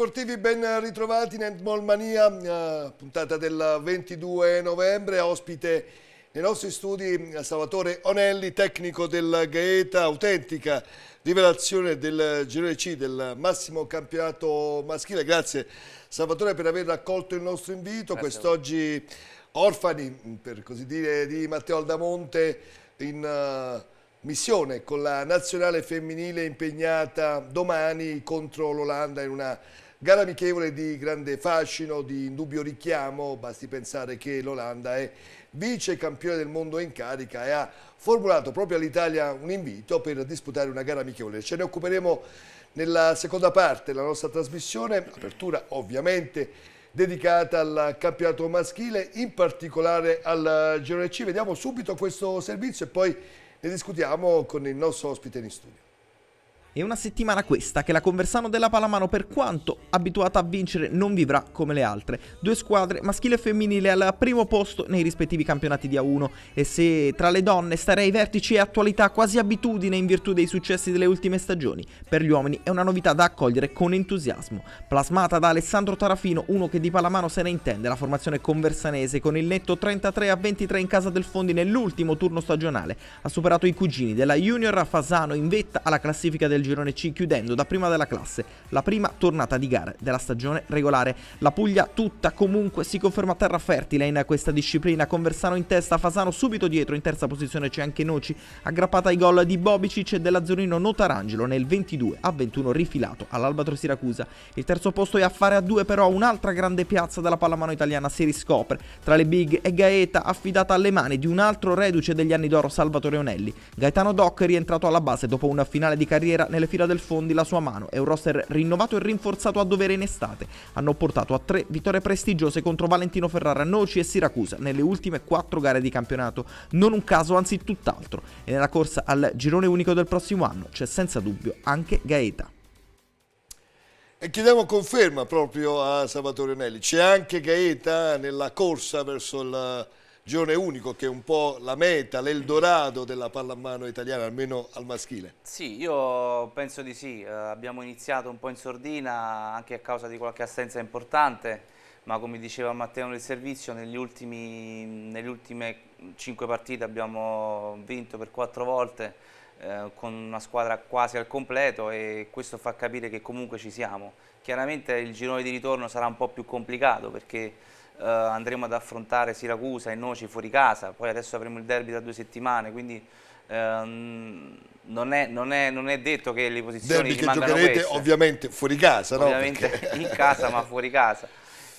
sportivi, ben ritrovati in Handball Mania, eh, puntata del 22 novembre, ospite nei nostri studi eh, Salvatore Onelli, tecnico del Gaeta, autentica rivelazione del girone C del massimo campionato maschile. Grazie Salvatore per aver raccolto il nostro invito, quest'oggi orfani, per così dire, di Matteo Aldamonte in... Eh, missione con la nazionale femminile impegnata domani contro l'Olanda in una Gara amichevole di grande fascino, di indubbio richiamo, basti pensare che l'Olanda è vice campione del mondo in carica e ha formulato proprio all'Italia un invito per disputare una gara amichevole. Ce ne occuperemo nella seconda parte della nostra trasmissione, apertura ovviamente dedicata al campionato maschile, in particolare al girone C. Vediamo subito questo servizio e poi ne discutiamo con il nostro ospite in studio. È una settimana questa che la Conversano della Palamano, per quanto abituata a vincere, non vivrà come le altre. Due squadre, maschile e femminile, al primo posto nei rispettivi campionati di A1. E se tra le donne stare ai vertici è attualità quasi abitudine in virtù dei successi delle ultime stagioni, per gli uomini è una novità da accogliere con entusiasmo. Plasmata da Alessandro Tarafino, uno che di Palamano se ne intende, la formazione conversanese con il netto 33 a 23 in casa del Fondi nell'ultimo turno stagionale ha superato i cugini della Junior a Fasano in vetta alla classifica del girone C chiudendo da prima della classe la prima tornata di gare della stagione regolare. La Puglia tutta comunque si conferma terra fertile in questa disciplina con Versano in testa, Fasano subito dietro, in terza posizione c'è anche Noci, aggrappata ai gol di Bobicic e dell'Azzurino Notarangelo nel 22 a 21 rifilato all'Albatro Siracusa. Il terzo posto è a fare a due però un'altra grande piazza della pallamano italiana si riscopre tra le big e Gaeta affidata alle mani di un altro reduce degli anni d'oro Salvatore Onelli. Gaetano Doc rientrato alla base dopo una finale di carriera nelle fila del Fondi la sua mano e un roster rinnovato e rinforzato a dovere in estate hanno portato a tre vittorie prestigiose contro Valentino Ferrara, Noci e Siracusa nelle ultime quattro gare di campionato. Non un caso, anzi tutt'altro. E nella corsa al girone unico del prossimo anno c'è senza dubbio anche Gaeta. E chiediamo conferma proprio a Salvatore Nelli. C'è anche Gaeta nella corsa verso il girone unico che è un po' la meta, l'Eldorado della pallamano italiana, almeno al maschile. Sì, io penso di sì, eh, abbiamo iniziato un po' in sordina anche a causa di qualche assenza importante, ma come diceva Matteo nel servizio, ultimi, nelle ultime cinque partite abbiamo vinto per quattro volte eh, con una squadra quasi al completo e questo fa capire che comunque ci siamo. Chiaramente il girone di ritorno sarà un po' più complicato perché eh, andremo ad affrontare Siracusa e Noci fuori casa, poi adesso avremo il derby da due settimane, quindi ehm, non, è, non, è, non, è, detto che le posizioni derby rimangano che giocherete queste. ovviamente fuori casa, ovviamente Perché... in casa ma fuori casa.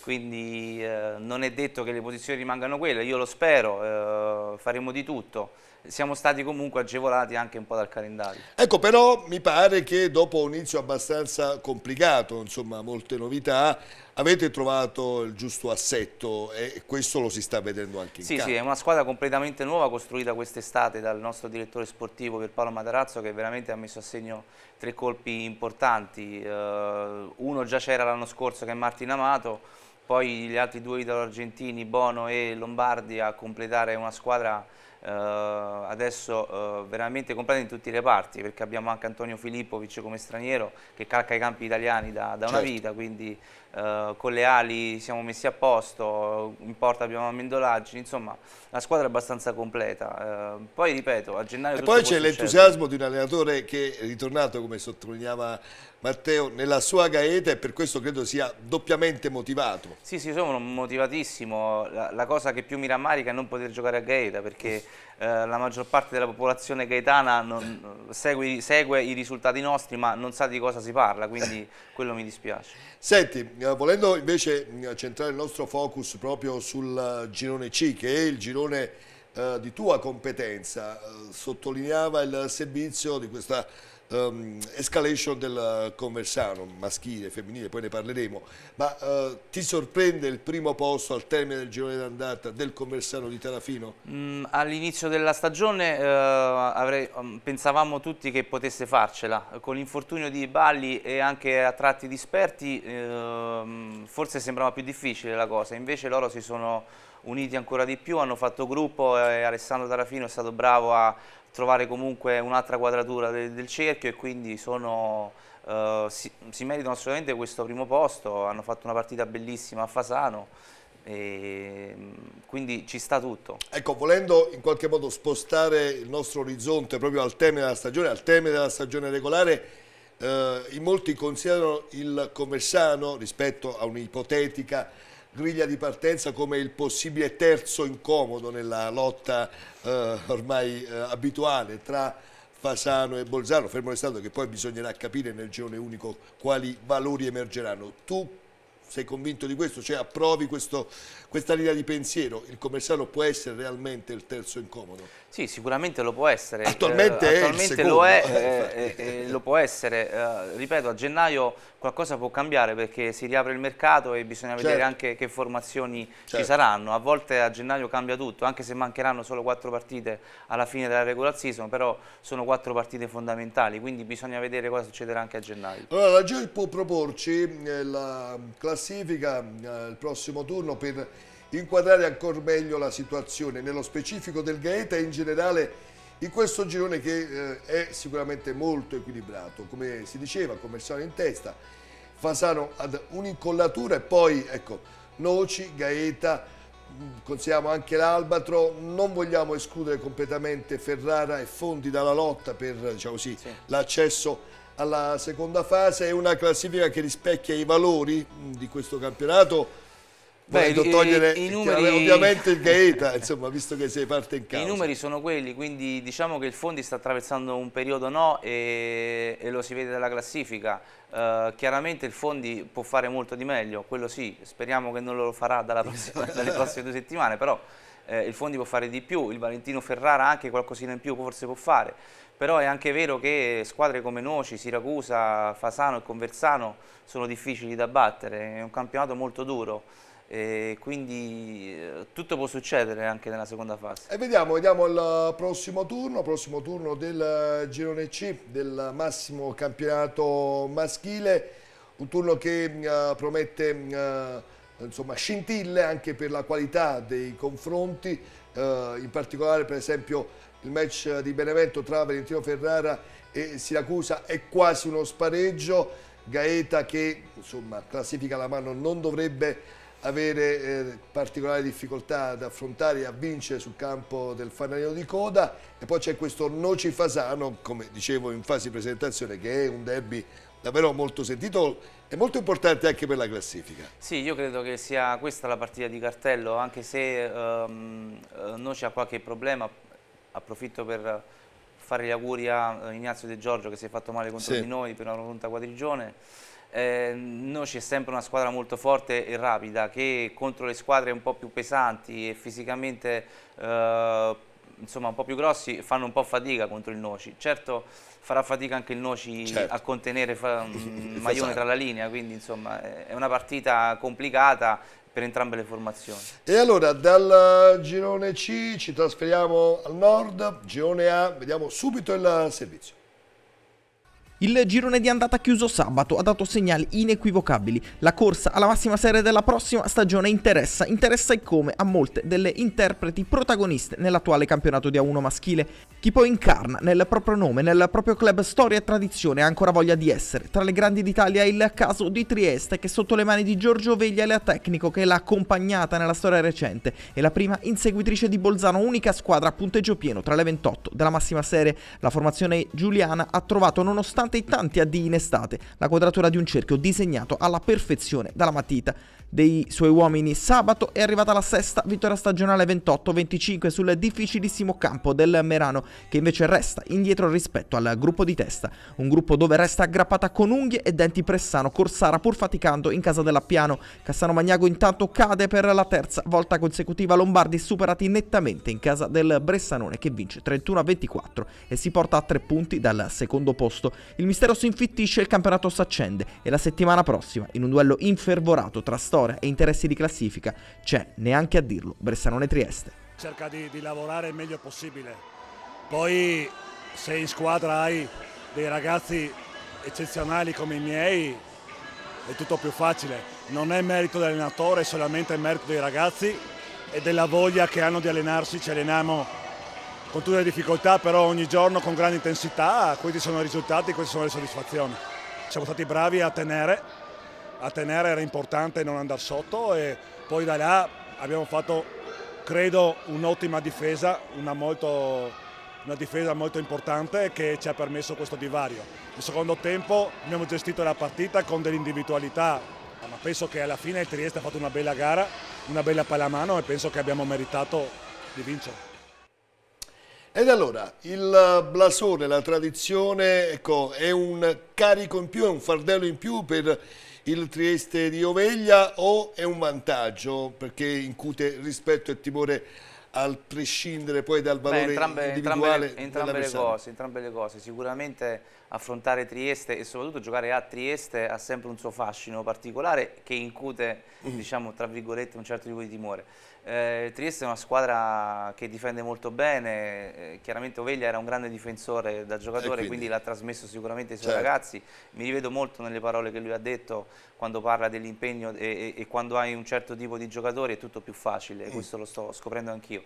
Quindi eh, non è detto che le posizioni rimangano quelle, io lo spero, eh, faremo di tutto siamo stati comunque agevolati anche un po' dal calendario. Ecco, però mi pare che dopo un inizio abbastanza complicato, insomma, molte novità, avete trovato il giusto assetto e questo lo si sta vedendo anche in sì, campo. Sì, è una squadra completamente nuova costruita quest'estate dal nostro direttore sportivo Pierpaolo Matarazzo che veramente ha messo a segno tre colpi importanti. Eh, uno già c'era l'anno scorso che è Martin Amato, poi gli altri due italo-argentini, Bono e Lombardi a completare una squadra eh, adesso eh, veramente completa in tutti i reparti perché abbiamo anche Antonio Filippovic come straniero che calca i campi italiani da, da certo. una vita, quindi eh, con le ali siamo messi a posto, in porta abbiamo Amendolaggi, insomma la squadra è abbastanza completa. poi ripeto, a gennaio... E poi c'è l'entusiasmo di un allenatore che è ritornato, come sottolineava Matteo, nella sua gaeta e per questo credo sia doppiamente motivato. Sì, sì, sono motivatissimo. La, la cosa che più mi rammarica è non poter giocare a gaeta perché Eh, la maggior parte della popolazione gaetana non, eh, segue, segue, i risultati nostri ma non sa di cosa si parla, quindi quello mi dispiace. Senti, eh, volendo invece mm, centrare il nostro focus proprio sul girone C, che è il girone di tua competenza, sottolineava il servizio di questa um, escalation del Conversano, maschile, femminile, poi ne parleremo, ma uh, ti sorprende il primo posto al termine del girone d'andata del Conversano di Terafino? Mm, All'inizio della stagione uh, avrei, um, pensavamo tutti che potesse farcela, con l'infortunio di Balli e anche a tratti disperti uh, forse sembrava più difficile la cosa, invece loro si sono uniti ancora di più, hanno fatto gruppo e Alessandro Tarafino è stato bravo a trovare comunque un'altra quadratura del, del cerchio e quindi sono, eh, si, si, meritano assolutamente questo primo posto, hanno fatto una partita bellissima a Fasano e mm, quindi ci sta tutto. Ecco, volendo in qualche modo spostare il nostro orizzonte proprio al tema della stagione, al tema della stagione regolare, eh, in molti considerano il Conversano rispetto a un'ipotetica griglia di partenza come il possibile terzo incomodo nella lotta eh, ormai eh, abituale tra Fasano e Bolzano, fermo restando che poi bisognerà capire nel girone unico quali valori emergeranno. Tu sei convinto di questo? Cioè approvi questo, questa linea di pensiero? Il commissario può essere realmente il terzo incomodo? Sì, sicuramente lo può essere. Attualmente, eh, attualmente è lo è, eh, eh, eh, lo può essere. Eh, ripeto, a gennaio qualcosa può cambiare perché si riapre il mercato e bisogna certo. vedere anche che formazioni certo. ci saranno. A volte a gennaio cambia tutto, anche se mancheranno solo quattro partite alla fine della regular season, però sono quattro partite fondamentali, quindi bisogna vedere cosa succederà anche a gennaio. Allora la GEL può proporci eh, la classifica eh, il prossimo turno per inquadrare ancora meglio la situazione, nello specifico del Gaeta e in generale in questo girone che eh, è sicuramente molto equilibrato, come si diceva, commerciale in testa, Fasano ad un'incollatura e poi ecco, Noci, Gaeta, mm, consideriamo anche l'Albatro, non vogliamo escludere completamente Ferrara e Fondi dalla lotta per diciamo sì, sì. l'accesso alla seconda fase, è una classifica che rispecchia i valori mm, di questo campionato Beh, togliere i, i numeri... Eh, ovviamente il Gaeta, insomma, visto che sei parte in causa. I numeri sono quelli, quindi diciamo che il Fondi sta attraversando un periodo no e, e lo si vede dalla classifica. Uh, chiaramente il Fondi può fare molto di meglio, quello sì, speriamo che non lo farà prossima, dalle prossime due settimane, però eh, il Fondi può fare di più, il Valentino Ferrara anche qualcosina in più forse può fare, però è anche vero che squadre come Noci, Siracusa, Fasano e Conversano sono difficili da battere, è un campionato molto duro. E quindi eh, tutto può succedere anche nella seconda fase. E vediamo, vediamo il prossimo turno, prossimo turno del eh, girone C del massimo campionato maschile, un turno che uh, promette uh, insomma, scintille anche per la qualità dei confronti, uh, in particolare per esempio il match di Benevento tra Valentino Ferrara e Siracusa è quasi uno spareggio, Gaeta che insomma, classifica la mano non dovrebbe avere eh, particolari difficoltà ad affrontare e a vincere sul campo del fanalino di coda e poi c'è questo Noci Fasano, come dicevo in fase di presentazione, che è un derby davvero molto sentito e molto importante anche per la classifica. Sì, io credo che sia questa la partita di cartello, anche se ehm, eh, Noci ha qualche problema, approfitto per fare gli auguri a eh, Ignazio De Giorgio che si è fatto male contro sì. di noi per una pronta quadrigione eh, noi c'è sempre una squadra molto forte e rapida che contro le squadre un po' più pesanti e fisicamente eh, insomma, un po' più grossi fanno un po' fatica contro il Noci. Certo farà fatica anche il Noci certo. a contenere Maione tra la linea, quindi insomma è una partita complicata per entrambe le formazioni. E allora dal girone C ci trasferiamo al nord, girone A, vediamo subito il servizio. Il girone di andata chiuso sabato ha dato segnali inequivocabili. La corsa alla massima serie della prossima stagione interessa, interessa e come a molte delle interpreti protagoniste nell'attuale campionato di A1 maschile. Chi poi incarna nel proprio nome, nel proprio club storia e tradizione ha ancora voglia di essere. Tra le grandi d'Italia il caso di Trieste che sotto le mani di Giorgio Veglia è la tecnico che l'ha accompagnata nella storia recente e la prima inseguitrice di Bolzano, unica squadra a punteggio pieno tra le 28 della massima serie. La formazione giuliana ha trovato nonostante nonostante i tanti addii in estate, la quadratura di un cerchio disegnato alla perfezione dalla matita dei suoi uomini. Sabato è arrivata la sesta vittoria stagionale 28-25 sul difficilissimo campo del Merano, che invece resta indietro rispetto al gruppo di testa, un gruppo dove resta aggrappata con unghie e denti Pressano Corsara pur faticando in casa della Piano. Cassano Magnago intanto cade per la terza volta consecutiva, Lombardi superati nettamente in casa del Bressanone che vince 31-24 e si porta a tre punti dal secondo posto. Il mistero si infittisce il campionato si accende e la settimana prossima, in un duello infervorato tra storia e interessi di classifica, c'è, neanche a dirlo, Bressanone Trieste. Cerca di, di lavorare il meglio possibile, poi se in squadra hai dei ragazzi eccezionali come i miei è tutto più facile. Non è merito dell'allenatore, è solamente merito dei ragazzi e della voglia che hanno di allenarsi. Ci alleniamo con tutte le difficoltà, però ogni giorno con grande intensità, questi sono i risultati, queste sono le soddisfazioni. Siamo stati bravi a tenere, a tenere era importante non andare sotto e poi da là abbiamo fatto, credo, un'ottima difesa, una, molto, una difesa molto importante che ci ha permesso questo divario. Nel secondo tempo abbiamo gestito la partita con delle individualità, ma penso che alla fine il Trieste ha fatto una bella gara, una bella palla a mano e penso che abbiamo meritato di vincere. Ed allora, il blasone, la tradizione, ecco, è un carico in più, è un fardello in più per il Trieste di Oveglia o è un vantaggio perché incute rispetto e timore al prescindere poi dal valore Beh, entrambe, individuale entrambe, entrambe le, cose, entrambe le cose, sicuramente affrontare Trieste e soprattutto giocare a Trieste ha sempre un suo fascino particolare che incute, mm. diciamo, tra virgolette un certo tipo di timore. Eh, Trieste è una squadra che difende molto bene, eh, chiaramente Oveglia era un grande difensore da giocatore, quindi... quindi l'ha trasmesso sicuramente ai suoi certo. ragazzi. Mi rivedo molto nelle parole che lui ha detto quando parla dell'impegno e, e, e, quando hai un certo tipo di giocatori è tutto più facile, mm. questo lo sto scoprendo anch'io.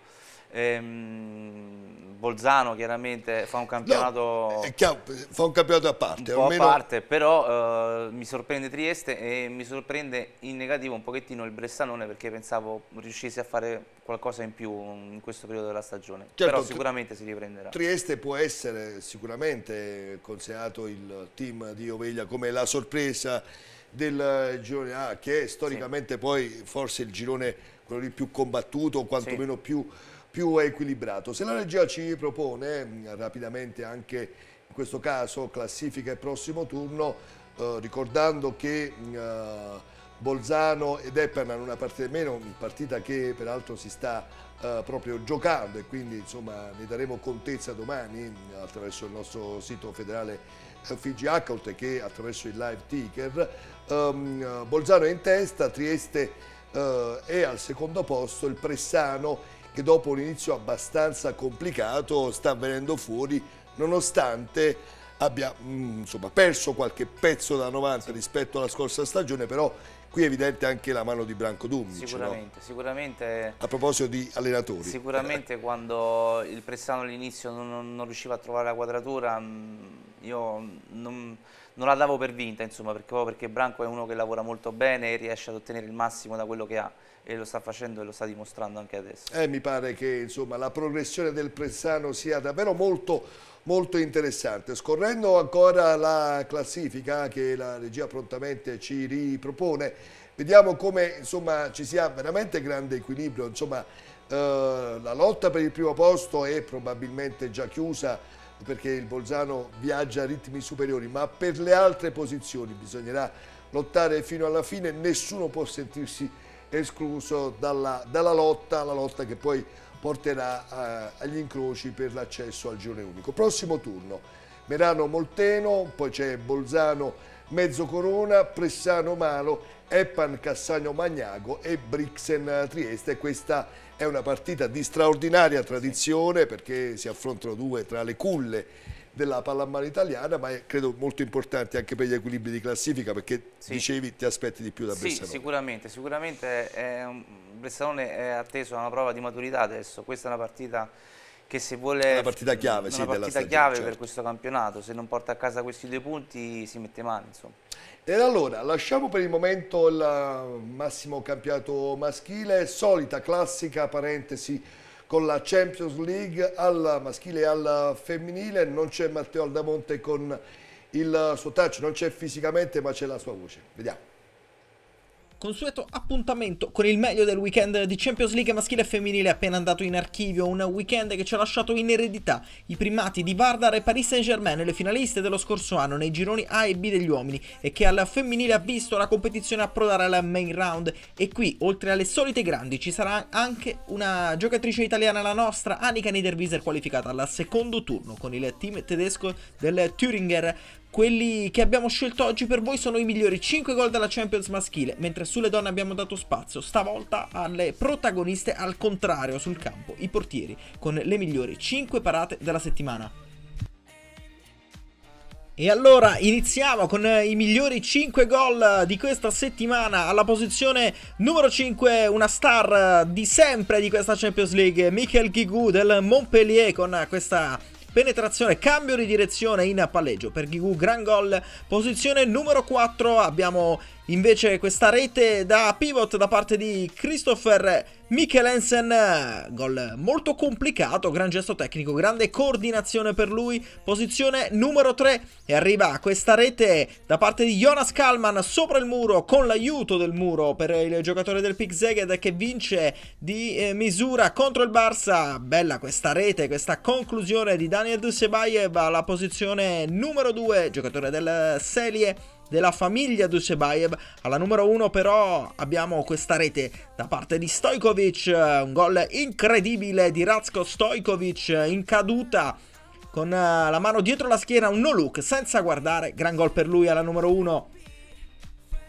Ehm, Bolzano chiaramente fa un campionato no, chiaro, fa un campionato a parte, un po' almeno... a parte però eh, mi sorprende Trieste e mi sorprende in negativo un pochettino il Bressanone perché pensavo riuscisse a a fare qualcosa in più mm, in questo periodo della stagione, certo, però sicuramente si riprenderà. Trieste può essere sicuramente considerato il team di Oveglia come la sorpresa del girone A, che è storicamente sì. poi forse il girone quello più combattuto, o quantomeno sì. più, più equilibrato. Se la regia ci propone mm, rapidamente anche in questo caso classifica e prossimo turno, eh, ricordando che... Mm, eh, Bolzano ed Epperman una partita meno, partita che peraltro si sta eh, proprio giocando e quindi insomma ne daremo contezza domani eh, attraverso il nostro sito federale eh, Figi Hackholt che attraverso il live ticker ehm, eh, Bolzano è in testa, Trieste eh, è al secondo posto, il Pressano che dopo un inizio abbastanza complicato sta venendo fuori nonostante abbia mm, insomma, perso qualche pezzo da 90 rispetto alla scorsa stagione, però Qui è evidente anche la mano di Branco Dummi. Cioè, sicuramente, no? sicuramente. A proposito di allenatori. Sicuramente quando il Pressano all'inizio non, non, riusciva a trovare la quadratura, mm, io non, non la davo per vinta, insomma, perché, perché Branco è uno che lavora molto bene e riesce ad ottenere il massimo da quello che ha e lo sta facendo e lo sta dimostrando anche adesso. Eh, mi pare che insomma, la progressione del Pressano sia davvero molto molto interessante. Scorrendo ancora la classifica che la regia prontamente ci ripropone, vediamo come insomma, ci sia veramente grande equilibrio. Insomma, eh, la lotta per il primo posto è probabilmente già chiusa perché il Bolzano viaggia a ritmi superiori, ma per le altre posizioni bisognerà lottare fino alla fine, nessuno può sentirsi escluso dalla, dalla lotta, la lotta che poi porterà a, eh, agli incroci per l'accesso al girone unico. Prossimo turno, Merano-Molteno, poi c'è Bolzano Mezzo Corona, Pressano Malo, Eppan Cassano Magnago e Brixen Trieste. Questa è una partita di straordinaria tradizione perché si affrontano due tra le culle della pallamano italiana, ma è credo molto importante anche per gli equilibri di classifica perché sì. dicevi ti aspetti di più da sì, Bressanone. Sicuramente, sicuramente è, Bressanone è atteso a una prova di maturità adesso, questa è una partita che se vuole... Una partita chiave, una sì, partita stagione, chiave certo. per questo campionato, se non porta a casa questi due punti si mette male insomma. E allora lasciamo per il momento il massimo campionato maschile, solita classica parentesi con la Champions League al maschile e alla femminile, non c'è Matteo Aldamonte con il suo touch, non c'è fisicamente ma c'è la sua voce. Vediamo consueto appuntamento con il meglio del weekend di Champions League maschile e femminile appena andato in archivio, un weekend che ci ha lasciato in eredità i primati di Vardar e Paris Saint-Germain, le finaliste dello scorso anno nei gironi A e B degli uomini e che al femminile ha visto la competizione approdare alla main round e qui, oltre alle solite grandi, ci sarà anche una giocatrice italiana la nostra, Annika Niederwieser, qualificata al secondo turno con il team tedesco del Thüringer quelli che abbiamo scelto oggi per voi sono i migliori 5 gol della Champions maschile, mentre sulle donne abbiamo dato spazio stavolta alle protagoniste al contrario sul campo, i portieri, con le migliori 5 parate della settimana. E allora iniziamo con i migliori 5 gol di questa settimana alla posizione numero 5 una star di sempre di questa Champions League Michael Guigou del Montpellier con questa penetrazione, cambio di direzione in palleggio per Ghigu, gran gol, posizione numero 4, abbiamo Invece questa rete da pivot da parte di Christopher Michelensen, gol molto complicato, gran gesto tecnico, grande coordinazione per lui, posizione numero 3 e arriva questa rete da parte di Jonas Kalman sopra il muro con l'aiuto del muro per il giocatore del Pick Zeged che vince di eh, misura contro il Barça, bella questa rete, questa conclusione di Daniel Dusebaev alla posizione numero 2, giocatore del Serie della famiglia Ducebaev. Alla numero 1 però abbiamo questa rete da parte di Stojkovic, un gol incredibile di Razko Stojkovic in caduta con eh, la mano dietro la schiena, un no look senza guardare, gran gol per lui alla numero 1.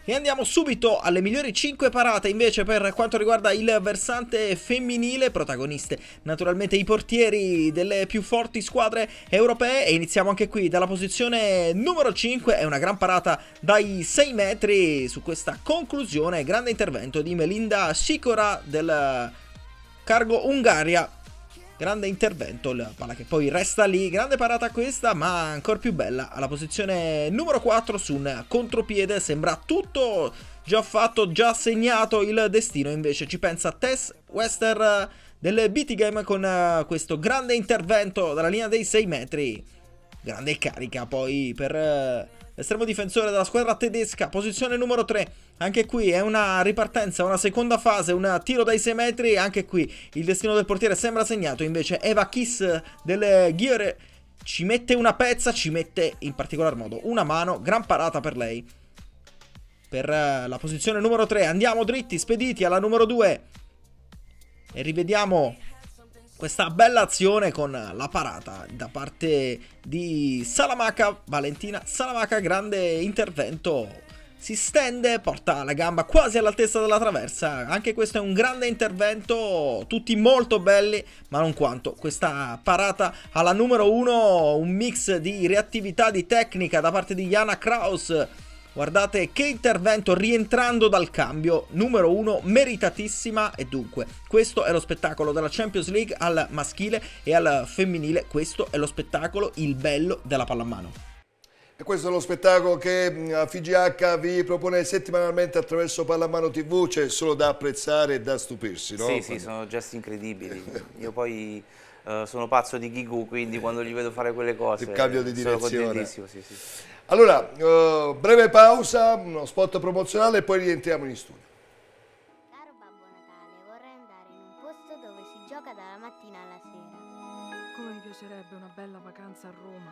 E andiamo subito alle migliori 5 parate invece per quanto riguarda il versante femminile, protagoniste naturalmente i portieri delle più forti squadre europee e iniziamo anche qui dalla posizione numero 5, è una gran parata dai 6 metri su questa conclusione, grande intervento di Melinda Sicora del Cargo Ungaria Grande intervento, la palla che poi resta lì, grande parata questa, ma ancora più bella alla posizione numero 4 su un contropiede, sembra tutto già fatto, già segnato il destino, invece ci pensa Tess Wester eh, del BT Game con eh, questo grande intervento dalla linea dei 6 metri. Grande carica poi per eh, estremo difensore della squadra tedesca, posizione numero 3. Anche qui è una ripartenza, una seconda fase, un tiro dai 6 metri. Anche qui il destino del portiere sembra segnato, invece Eva Kiss delle Ghiere ci mette una pezza, ci mette in particolar modo una mano, gran parata per lei. Per eh, la posizione numero 3 andiamo dritti, spediti alla numero 2. E rivediamo questa bella azione con la parata da parte di Salamaca, Valentina Salamaca, grande intervento. Si stende, porta la gamba quasi all'altezza della traversa. Anche questo è un grande intervento, tutti molto belli, ma non quanto. Questa parata alla numero 1, un mix di reattività, di tecnica da parte di Jana Kraus Guardate che intervento rientrando dal cambio, numero uno, meritatissima e dunque questo è lo spettacolo della Champions League al maschile e al femminile, questo è lo spettacolo, il bello della pallamano. E questo è lo spettacolo che FGH vi propone settimanalmente attraverso Pallamano TV, c'è cioè solo da apprezzare e da stupirsi, no? Sì, sì, sono gesti incredibili. Io poi eh, sono pazzo di Ghigu, quindi quando gli vedo fare quelle cose... Il cambio di direzione. Sì, sì. Allora, uh, breve pausa, uno spot promozionale e poi rientriamo in studio. Caro Babbo Natale, vorrei andare in un posto dove si gioca dalla mattina alla sera. Come mi piacerebbe una bella vacanza a Roma.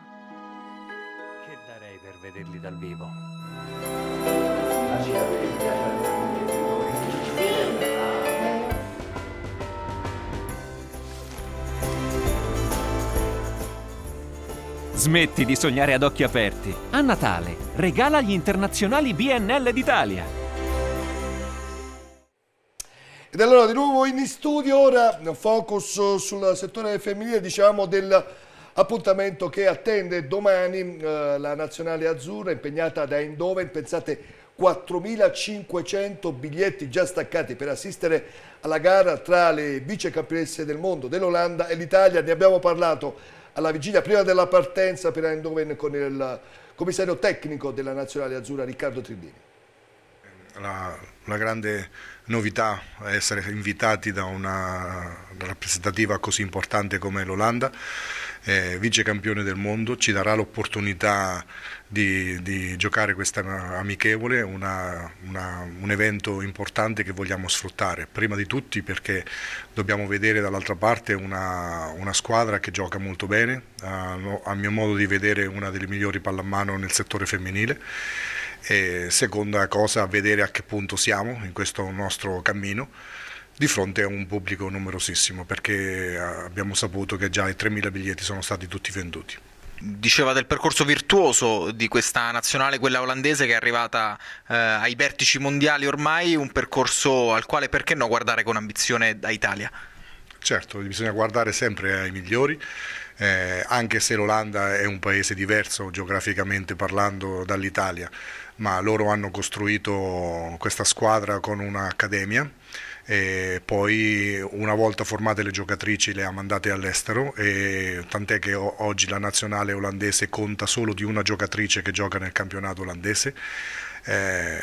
Che darei per vederli dal vivo? La città Smetti di sognare ad occhi aperti. A Natale, regala gli internazionali BNL d'Italia. Ed allora di nuovo in studio, ora focus sul settore femminile diciamo dell'appuntamento che attende domani eh, la nazionale azzurra impegnata da Eindhoven, pensate 4.500 biglietti già staccati per assistere alla gara tra le vice campionesse del mondo dell'Olanda e l'Italia, ne abbiamo parlato alla vigilia prima della partenza per Eindhoven con il commissario tecnico della Nazionale Azzurra Riccardo Tribini. La, la grande novità essere invitati da una rappresentativa così importante come l'Olanda eh, vice campione del mondo, ci darà l'opportunità di, di giocare questa amichevole, una, una, un evento importante che vogliamo sfruttare, prima di tutti perché dobbiamo vedere dall'altra parte una, una squadra che gioca molto bene, a, a mio modo di vedere una delle migliori pallamano nel settore femminile. E seconda cosa, vedere a che punto siamo in questo nostro cammino di fronte a un pubblico numerosissimo perché eh, abbiamo saputo che già i 3.000 biglietti sono stati tutti venduti diceva del percorso virtuoso di questa nazionale, quella olandese, che è arrivata eh, ai vertici mondiali ormai, un percorso al quale perché no guardare con ambizione da Italia? Certo, bisogna guardare sempre ai migliori. Eh, anche se l'Olanda è un paese diverso geograficamente parlando dall'Italia, ma loro hanno costruito questa squadra con un'accademia e poi una volta formate le giocatrici le ha mandate all'estero tant'è che oggi la nazionale olandese conta solo di una giocatrice che gioca nel campionato olandese eh,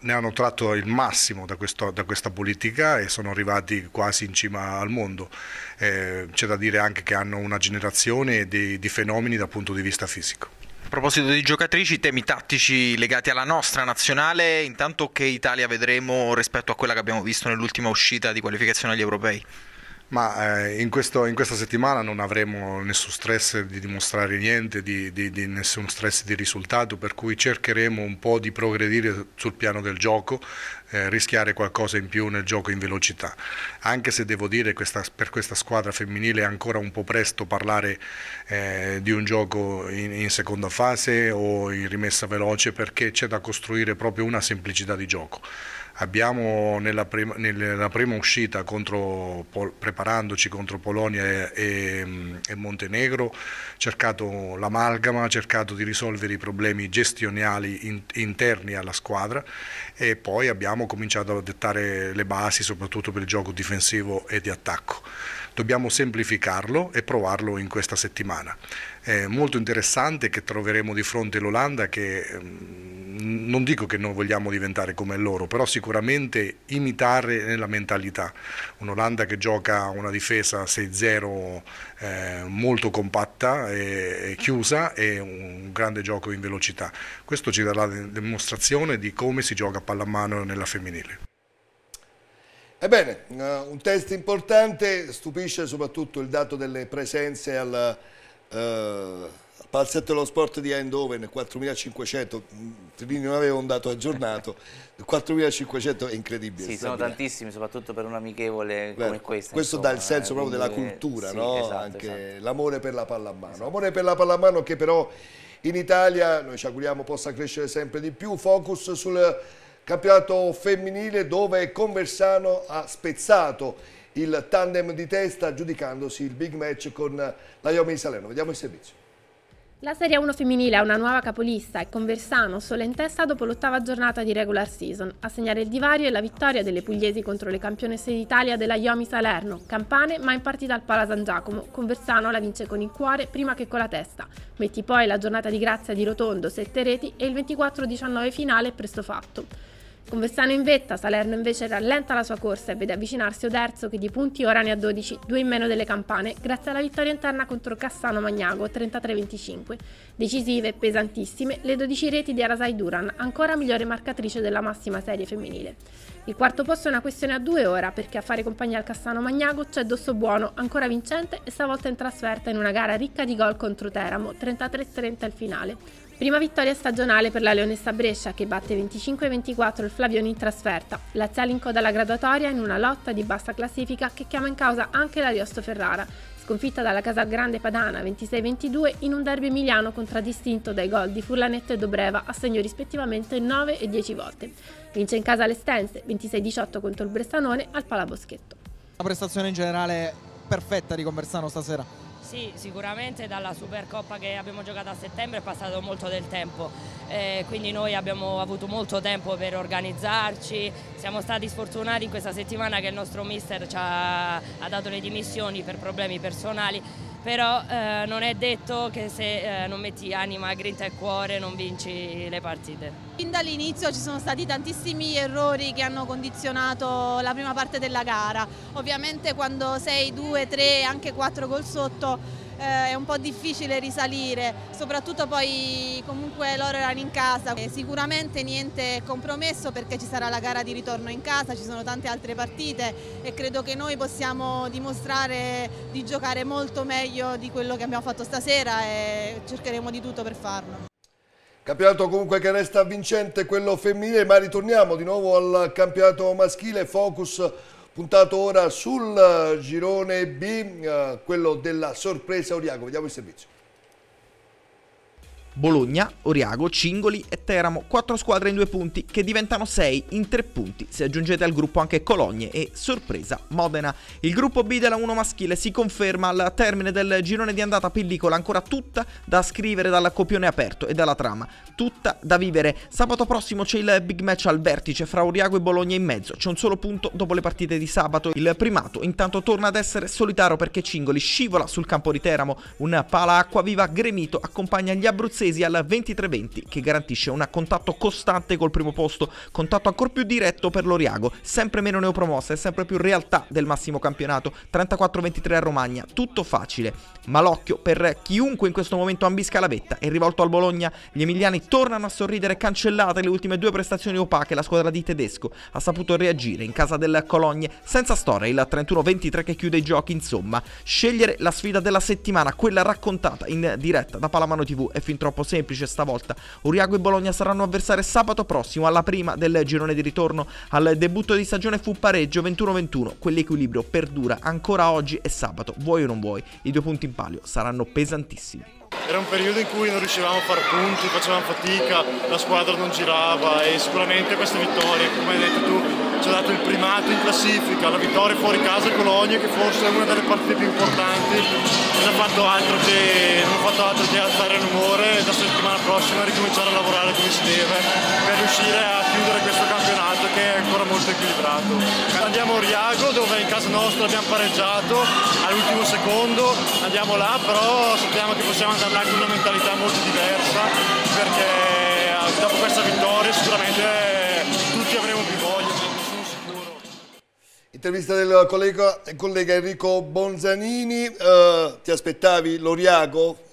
ne hanno tratto il massimo da, questo, da, questa politica e sono arrivati quasi in cima al mondo. Eh, c'è da dire anche che hanno una generazione di, di fenomeni dal punto di vista fisico. A proposito di giocatrici, temi tattici legati alla nostra nazionale, intanto che Italia vedremo rispetto a quella che abbiamo visto nell'ultima uscita di qualificazione agli europei? Ma eh, in, questo, in, questa settimana non avremo nessun stress di dimostrare niente, di, di, di, nessun stress di risultato, per cui cercheremo un po' di progredire sul piano del gioco, eh, rischiare qualcosa in più nel gioco in velocità. Anche se devo dire che per questa squadra femminile è ancora un po' presto parlare eh, di un gioco in, in seconda fase o in rimessa veloce perché c'è da costruire proprio una semplicità di gioco. Abbiamo nella prima, nella prima uscita contro, preparandoci contro Polonia e, e Montenegro cercato l'amalgama, cercato di risolvere i problemi gestionali in, interni alla squadra e poi abbiamo cominciato a dettare le basi soprattutto per il gioco difensivo e di attacco. Dobbiamo semplificarlo e provarlo in questa settimana eh, molto interessante che troveremo di fronte l'Olanda che mh, ehm, non dico che non vogliamo diventare come loro, però sicuramente imitare nella mentalità. Un'Olanda che gioca una difesa 6-0 eh, molto compatta e, e chiusa e un grande gioco in velocità. Questo ci darà la dimostrazione di come si gioca a pallamano nella femminile. Ebbene, eh, un test importante, stupisce soprattutto il dato delle presenze al eh, Palazzetto dello Sport di Eindhoven 4500 mm, Trini non aveva un dato aggiornato 4500 è incredibile sì sono tantissimi soprattutto per un amichevole Beh, come questa questo insomma, dà il senso eh, proprio della cultura sì, no? esatto, anche esatto. l'amore per la pallamano esatto. amore per la pallamano che però in Italia noi ci auguriamo possa crescere sempre di più focus sul campionato femminile dove Conversano ha spezzato il tandem di testa giudicandosi il big match con la Naomi Salerno. Vediamo il servizio. La Serie 1 femminile ha una nuova capolista e con Versano solo in testa dopo l'ottava giornata di regular season. A segnare il divario è la vittoria delle pugliesi contro le campionesse d'Italia della Iomi Salerno, campane ma in partita al Pala San Giacomo. Con Versano la vince con il cuore prima che con la testa. Metti poi la giornata di grazia di Rotondo, 7 reti e il 24-19 finale presto fatto. Con Vessano in vetta, Salerno invece rallenta la sua corsa e vede avvicinarsi Oderzo che di punti ora ne ha 12, due in meno delle campane, grazie alla vittoria interna contro Cassano Magnago 33-25. Decisive e pesantissime le 12 reti di Arasai Duran, ancora migliore marcatrice della massima serie femminile. Il quarto posto è una questione a due ora perché a fare compagnia al Cassano Magnago c'è Dosso Buono, ancora vincente e stavolta in trasferta in una gara ricca di gol contro Teramo, 33-30 al finale. Prima vittoria stagionale per la Leonessa Brescia che batte 25-24 il Flavioni in trasferta. La Laziale in coda alla graduatoria in una lotta di bassa classifica che chiama in causa anche l'Ariosto Ferrara, sconfitta dalla Grande Padana 26-22 in un derby emiliano contraddistinto dai gol di Furlanetto e Dobreva a segno rispettivamente 9 e 10 volte. Vince in casa l'Estense 26-18 contro il Bressanone al Palaboschetto. La prestazione in generale perfetta di Conversano stasera sì, sicuramente dalla Supercoppa che abbiamo giocato a settembre è passato molto del tempo, eh, quindi noi abbiamo avuto molto tempo per organizzarci, siamo stati sfortunati in questa settimana che il nostro mister ci ha, ha dato le dimissioni per problemi personali, però eh, non è detto che se eh, non metti anima, grinta e cuore non vinci le partite. Fin dall'inizio ci sono stati tantissimi errori che hanno condizionato la prima parte della gara, ovviamente quando sei 2, 3, anche 4 gol sotto eh, è un po' difficile risalire, soprattutto poi comunque loro erano in casa. E sicuramente niente compromesso perché ci sarà la gara di ritorno in casa, ci sono tante altre partite e credo che noi possiamo dimostrare di giocare molto meglio di quello che abbiamo fatto stasera e cercheremo di tutto per farlo. Campionato comunque che resta vincente quello femminile, ma ritorniamo di nuovo al campionato maschile, focus Puntato ora sul girone B, eh, quello della sorpresa Oriago. Vediamo il servizio. Bologna, Oriago, Cingoli e Teramo, 4 squadre in 2 punti che diventano 6 in 3 punti se aggiungete al gruppo anche Cologne e sorpresa Modena. Il gruppo B della 1 maschile si conferma al termine del girone di andata pellicola ancora tutta da scrivere dal copione aperto e dalla trama, tutta da vivere. Sabato prossimo c'è il big match al vertice fra Oriago e Bologna in mezzo, c'è un solo punto dopo le partite di sabato. Il primato intanto torna ad essere solitario perché Cingoli scivola sul campo di Teramo, un pala acqua viva gremito accompagna gli abruzzesi scozzesi alla 23-20 che garantisce un contatto costante col primo posto, contatto ancora più diretto per l'Oriago, sempre meno neopromossa e sempre più realtà del massimo campionato, 34-23 a Romagna, tutto facile, ma l'occhio per chiunque in questo momento ambisca la vetta è rivolto al Bologna, gli emiliani tornano a sorridere cancellate le ultime due prestazioni opache, la squadra di Tedesco ha saputo reagire in casa del Cologne senza storia, il 31-23 che chiude i giochi, insomma, scegliere la sfida della settimana, quella raccontata in diretta da Palamano TV è fin troppo troppo semplice stavolta. Uriago e Bologna saranno avversare sabato prossimo alla prima del girone di ritorno. Al debutto di stagione fu pareggio 21-21. Quell'equilibrio perdura ancora oggi e sabato, vuoi o non vuoi. I due punti in palio saranno pesantissimi era un periodo in cui non riuscivamo a fare punti, facevamo fatica, la squadra non girava e sicuramente queste vittorie, come hai detto tu, ci ha dato il primato in classifica, la vittoria fuori casa a Colonia che forse è una delle partite più importanti, non ha fatto altro che, fatto altro che alzare l'umore e la settimana prossima ricominciare a lavorare come si deve per riuscire a chiudere questo campionato ancora molto equilibrato. Andiamo a Oriago dove in casa nostra abbiamo pareggiato all'ultimo secondo, andiamo là però sappiamo che possiamo andare là con una mentalità molto diversa perché eh, dopo questa vittoria sicuramente eh, tutti avremo più voglia. Intervista del collega, collega Enrico Bonzanini, uh, ti aspettavi l'Oriago?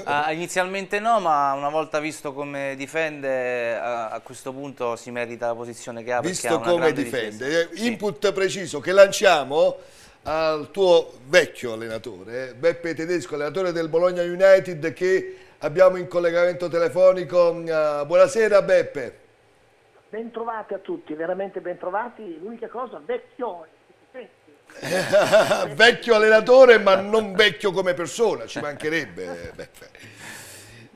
Uh, inizialmente no, ma una volta visto come difende, uh, a questo punto si merita la posizione che ha. Visto ha come difende. Difesa. Eh, input sì. preciso che lanciamo al tuo vecchio allenatore, eh, Beppe Tedesco, allenatore del Bologna United che abbiamo in collegamento telefonico. Mm, ah, buonasera Beppe. Bentrovati a tutti, veramente bentrovati. L'unica cosa, vecchioni vecchio allenatore, ma non vecchio come persona, ci mancherebbe. Beppe,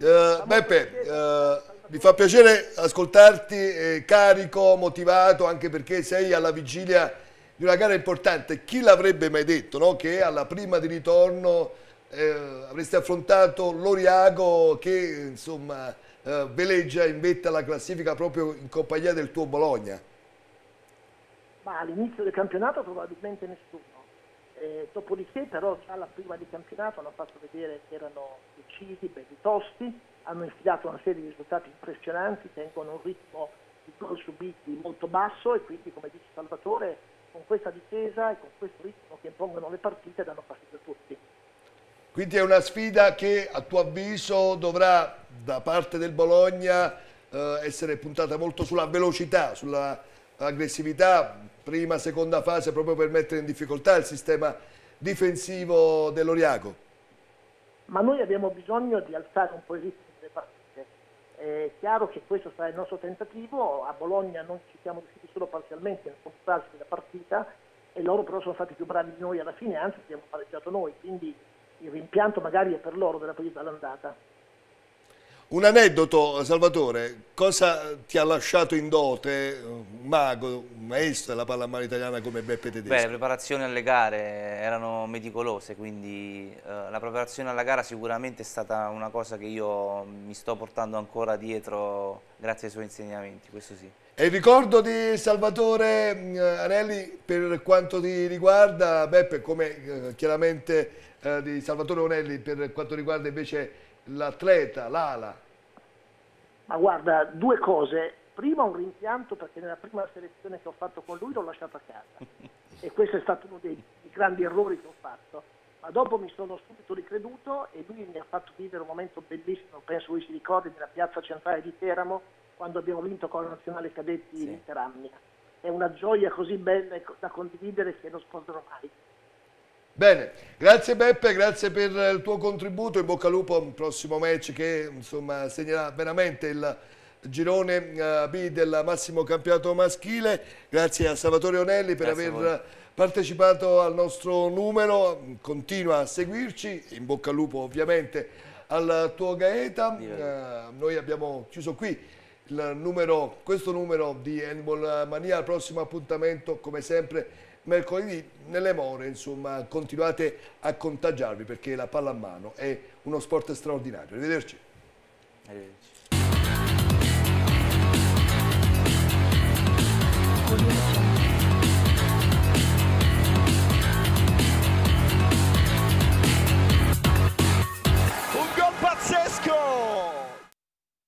uh, Beppe uh, mi fa piacere ascoltarti, eh, carico, motivato, anche perché sei alla vigilia di una gara importante. Chi l'avrebbe mai detto no? che alla prima di ritorno eh, avresti affrontato l'Oriago che insomma eh, veleggia in vetta la classifica proprio in compagnia del tuo Bologna? ma all'inizio del campionato probabilmente nessuno. Eh, dopodiché però già alla prima di campionato hanno fatto vedere che erano decisi, ben tosti, hanno infilato una serie di risultati impressionanti, tengono un ritmo di gol subiti molto basso e quindi come dice Salvatore con questa difesa e con questo ritmo che impongono le partite danno fastidio a tutti. Quindi è una sfida che a tuo avviso dovrà da parte del Bologna eh, essere puntata molto sulla velocità, sulla aggressività, prima, seconda fase proprio per mettere in difficoltà il sistema difensivo dell'Oriaco? Ma noi abbiamo bisogno di alzare un po' i ritmo delle partite. È chiaro che questo sarà il nostro tentativo, a Bologna non ci siamo riusciti solo parzialmente a comportarsi della partita e loro però sono stati più bravi di noi alla fine, anzi abbiamo pareggiato noi, quindi il rimpianto magari è per loro della partita all'andata. Un aneddoto, Salvatore, cosa ti ha lasciato in dote un mago, un maestro della pallamano italiana come Beppe Tedesco? Beh, le preparazioni alle gare erano meticolose, quindi eh, la preparazione alla gara sicuramente è stata una cosa che io mi sto portando ancora dietro grazie ai suoi insegnamenti, questo sì. E il ricordo di Salvatore eh, Anelli per quanto ti riguarda, Beppe, come eh, chiaramente eh, di Salvatore Onelli per quanto riguarda invece l'atleta, l'ala? Ma guarda, due cose. Prima un rimpianto perché nella prima selezione che ho fatto con lui l'ho lasciato a casa e questo è stato uno dei, dei grandi errori che ho fatto. Ma dopo mi sono subito ricreduto e lui mi ha fatto vivere un momento bellissimo, penso lui si ricordi, nella piazza centrale di Teramo quando abbiamo vinto con la nazionale cadetti sì. in Teramnia. È una gioia così bella da condividere che non scorderò mai. Bene, grazie Beppe, grazie per il tuo contributo, in bocca al lupo al prossimo match che insomma, segnerà veramente il girone eh, B del massimo campionato maschile, grazie a Salvatore Onelli per grazie aver partecipato al nostro numero, continua a seguirci, in bocca al lupo ovviamente al tuo Gaeta, eh, noi abbiamo chiuso qui numero, questo numero di Animal Mania, al prossimo appuntamento come sempre mercoledì nelle more insomma continuate a contagiarvi perché la palla a mano è uno sport straordinario. Arrivederci. Arrivederci.